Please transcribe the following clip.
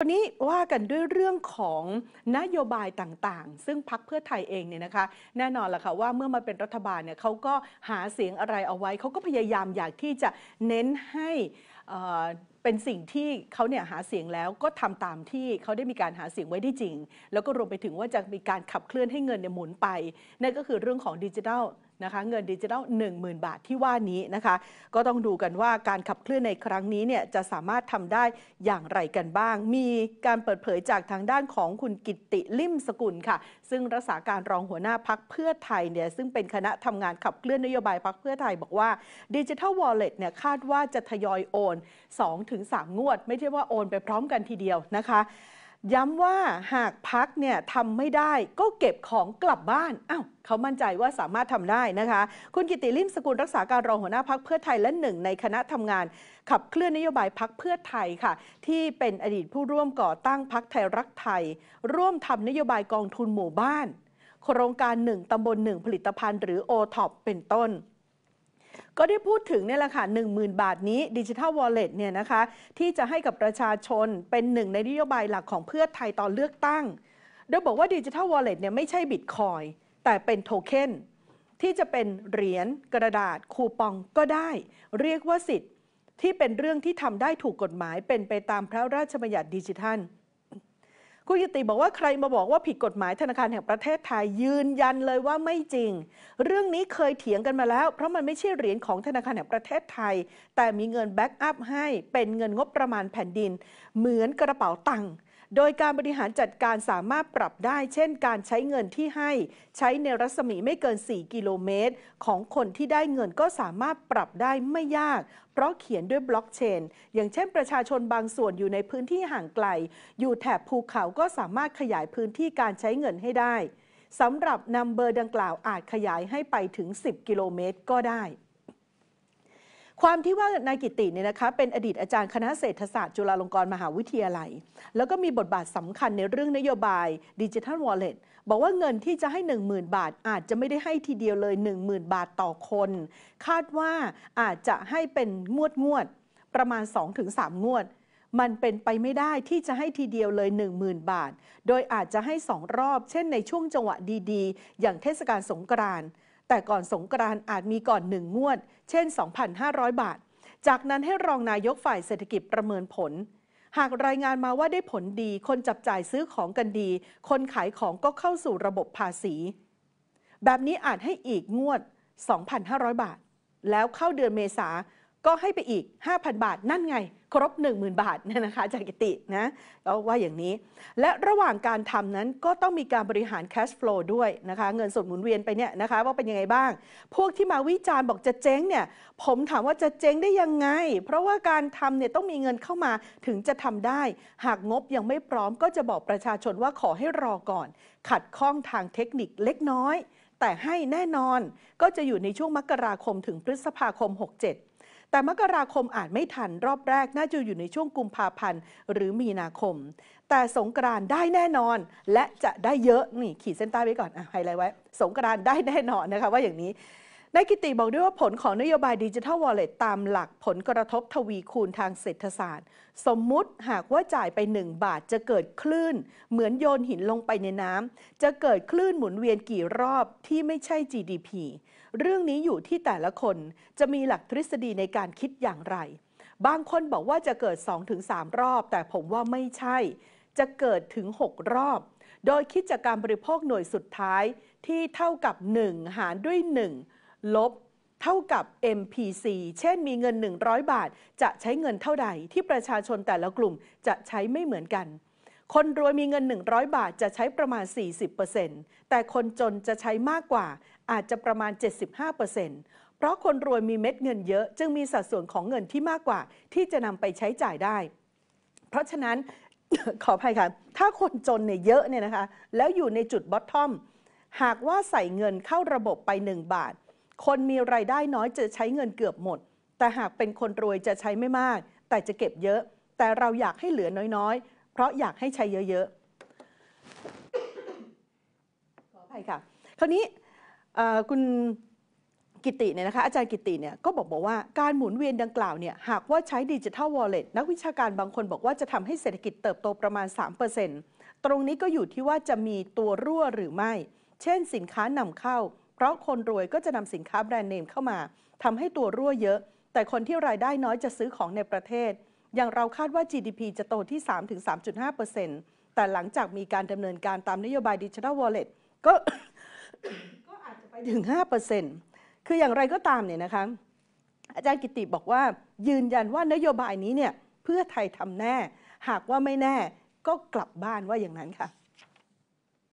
วันนี้ว่ากันด้วยเรื่องของนโยบายต่างๆ ซึ่งพักเพื่อไทยเองเนี่ยนะคะ แน่นอนล่ะค่ะว่าเมื่อมาเป็นรัฐบาลเนี่ยเขาก็หาเสียงอะไรเอาไว้ เขาก็พยายามอยากที่จะเน้นให้เป็นสิ่งที่เขาเนี่ยหาเสียงแล้วก็ทำตามที่เขาได้มีการหาเสียงไว้ได้จริง แล้วก็รวมไปถึงว่าจะมีการขับเคลื่อนให้เงินเนี่ยหมุนไปนั่นก็คือเรื่องของดิจิทัลนะคะ เงินดิจิทัล 10,000 บาทที่ว่านี้นะคะ ก็ต้องดูกันว่าการขับเคลื่อนในครั้งนี้เนี่ยจะสามารถทำได้อย่างไรกันบ้าง มีการเปิดเผยจากทางด้านของคุณกิติลิมสกุลค่ะ ซึ่งรักษาการรองหัวหน้าพักเพื่อไทยเนี่ยซึ่งเป็นคณะทำงานขับเคลื่อนนโยบายพักเพื่อไทยบอกว่าดิจิทัลวอลเล็ตเนี่ยคาดว่าจะทยอยโอน2ถึงงวดไม่ใช่ว่าโอนไปพร้อมกันทีเดียวนะคะ ย้ำว่าหากพักเนี่ยทำไม่ได้ก็เก็บของกลับบ้านอา้าวเขามั่นใจว่าสามารถทำได้นะคะ คุณกิติลิมสกุลรักษาการรองหัวหน้าพักเพื่อไทยและหนึ่งในคณะทำงาน ขับเคลื่อนนโยบายพักเพื่อไทยค่ะ ที่เป็นอดีตผู้ร่วมก่อตั้งพักไทยรักไทย ร่วมทำนโยบายกองทุนหมู่บ้าน โครงการหนึ่งตำบลหนึ่งผลิตภัณฑ์ หรือโอท็อปเป็นต้นก็ได้พูดถึงเนี่ยแหละค่ะ10,000 บาทนี้ดิจิทัลวอลเล็ตเนี่ยนะคะที่จะให้กับประชาชนเป็นหนึ่งในนโยบายหลักของเพื่อไทยตอนเลือกตั้ง โดยบอกว่าดิจิทัลวอลเล็ตเนี่ยไม่ใช่บิตคอยแต่เป็นโทเค็นที่จะเป็นเหรียญกระดาษ คูปองก็ได้ เรียกว่าสิทธิ์ที่เป็นเรื่องที่ทำได้ถูกกฎหมาย เป็นไปตามพระราชบัญญัติดิจิทัลคุณยติบอกว่าใครมาบอกว่าผิดกฎหมายธนาคารแห่งประเทศไทย ยืนยันเลยว่าไม่จริง เรื่องนี้เคยเถียงกันมาแล้ว เพราะมันไม่ใช่เหรียญของธนาคารแห่งประเทศไทย แต่มีเงินแบ็กอัพให้เป็นเงินงบประมาณแผ่นดิน เหมือนกระเป๋าตังค์โดยการบริหารจัดการสามารถปรับได้ เช่น การใช้เงินที่ให้ ใช้ในรัศมีไม่เกิน 4 กิโลเมตร ของคนที่ได้เงินก็สามารถปรับได้ไม่ยาก เพราะเขียนด้วยบล็อกเชนอย่างเช่นประชาชนบางส่วนอยู่ในพื้นที่ห่างไกล อยู่แถบภูเขาก็สามารถขยายพื้นที่การใช้เงินให้ได้สำหรับนำเบอร์ดังกล่าวอาจขยายให้ไปถึง 10 กิโลเมตร ก็ได้ความที่ว่านายกิติเนี่ยนะคะเป็นอดีตอาจารย์คณะเศรษฐศาสตร์จุฬาลงกรณ์มหาวิทยาลัย แล้วก็มีบทบาทสำคัญในเรื่องนโยบายดิจิทัลวอลเล็ตบอกว่าเงินที่จะให้ 10,000 บาทอาจจะไม่ได้ให้ทีเดียวเลย 10,000 บาทต่อคน คาดว่าอาจจะให้เป็นงวดงวดประมาณ 2-3งวด มันเป็นไปไม่ได้ที่จะให้ทีเดียวเลย 10,000 บาท โดยอาจจะให้2รอบ เช่น ในช่วงจังหวะดีๆ อย่างเทศกาลสงกรานต์แต่ก่อนสงกรานอาจมีก่อนหนึ่งงวด เช่น 2,500 บาท จากนั้นให้รองนายกฝ่ายเศรษฐกิจประเมินผล หากรายงานมาว่าได้ผลดี คนจับจ่ายซื้อของกันดี คนขายของก็เข้าสู่ระบบภาษี แบบนี้อาจให้อีกงวด 2,500 บาท แล้วเข้าเดือนเมษาก็ให้ไปอีก 5,000 บาทนั่นไง ครบ 10,000บาทเนี่ยนะคะจากกิตินะก็ว่าอย่างนี้ และระหว่างการทำนั้นก็ต้องมีการบริหารแคชฟลูด้วยนะคะเงินสดหมุนเวียนไปเนี่ยนะคะว่าเป็นยังไงบ้าง พวกที่มาวิจารณ์บอกจะเจ๊งเนี่ยผมถามว่าจะเจ๊งได้ยังไง เพราะว่าการทำเนี่ยต้องมีเงินเข้ามาถึงจะทำได้ หากงบยังไม่พร้อม ก็จะบอกประชาชนว่าขอให้รอก่อน ขัดข้องทางเทคนิคเล็กน้อย แต่ให้แน่นอน ก็จะอยู่ในช่วงมกราคม ถึงพฤษภาคม 67แต่มกราคมอาจไม่ทันรอบแรก น่าจะอยู่ในช่วงกุมภาพันธ์ หรือมีนาคม แต่สงกรานได้แน่นอนและจะได้เยอะนี่ขีดเส้นใต้ไว้ก่อนอ่ะไฮไลท์ไว้ สงกรานได้แน่นอนนะคะว่าอย่างนี้นายกิติบอกด้วยว่าผลของนโยบายดิจิทัลวอลเล็ตตามหลักผลกระทบทวีคูณทางเศรษฐศาสตร์ สมมุติหากว่าจ่ายไป 1 บาทจะเกิดคลื่น เหมือนโยนหินลงไปในน้ำจะเกิดคลื่นหมุนเวียนกี่รอบที่ไม่ใช่ GDP เรื่องนี้อยู่ที่แต่ละคนจะมีหลักทฤษฎีในการคิดอย่างไร บางคนบอกว่าจะเกิด 2-3 รอบ แต่ผมว่าไม่ใช่ จะเกิดถึง 6 รอบ โดยคิดจากการบริโภคหน่วยสุดท้ายที่เท่ากับ 1 หารด้วย1ลบเท่ากับ MPC เช่น มีเงิน 100 บาท จะใช้เงินเท่าใดที่ประชาชนแต่ละกลุ่มจะใช้ไม่เหมือนกัน คนรวยมีเงิน 100 บาทจะใช้ประมาณ 40%แต่คนจนจะใช้มากกว่าอาจจะประมาณ 75%เพราะคนรวยมีเม็ดเงินเยอะจึงมีสัดส่วนของเงินที่มากกว่าที่จะนำไปใช้จ่ายได้ เพราะฉะนั้นขออภัยค่ะ ถ้าคนจนเนี่ยเยอะเนี่ยนะคะ แล้วอยู่ในจุดบอททอม หากว่าใส่เงินเข้าระบบไป 1 บาทคนมีไรายได้น้อยจะใช้เงินเกือบหมด แต่หากเป็นคนรวยจะใช้ไม่มาก แต่จะเก็บเยอะ แต่เราอยากให้เหลือน้อยๆ เพราะอยากให้ใช้เยอะๆขออภัยค่ะคราวนี้คุณกิติเนี่ยนะคะอาจารย์กิติเนี่ยก็บอกบอกว่าการหมุนเวียนดังกล่าวเนี่ยหากว่าใช้ดิจิทัลวอลเล็ตนักวิชาการบางคนบอกว่าจะทำให้เศรษฐกิจเติบโตประมาณ 3%ตรงนี้ก็อยู่ที่ว่าจะมีตัวรั่วหรือไม่ เช่นสินค้านำเข้าเพราะคนรวยก็จะนำสินค้าแบรนด์เนมเข้ามา ทำให้ตัวรั่วเยอะ แต่คนที่รายได้น้อยจะซื้อของในประเทศ อย่างเราคาดว่า GDP จะโตที่ 3-3.5%แต่หลังจากมีการดำเนินการตามนโยบายดิจิทัลวอลเล็ตก็ก็อาจจะไปถึง 5%คืออย่างไรก็ตามเนี่ยนะคะ อาจารย์กิติบอกว่า ยืนยันว่านโยบายนี้เนี่ยเพื่อไทยทำแน่ หากว่าไม่แน่ก็กลับบ้านว่าอย่างนั้นค่ะ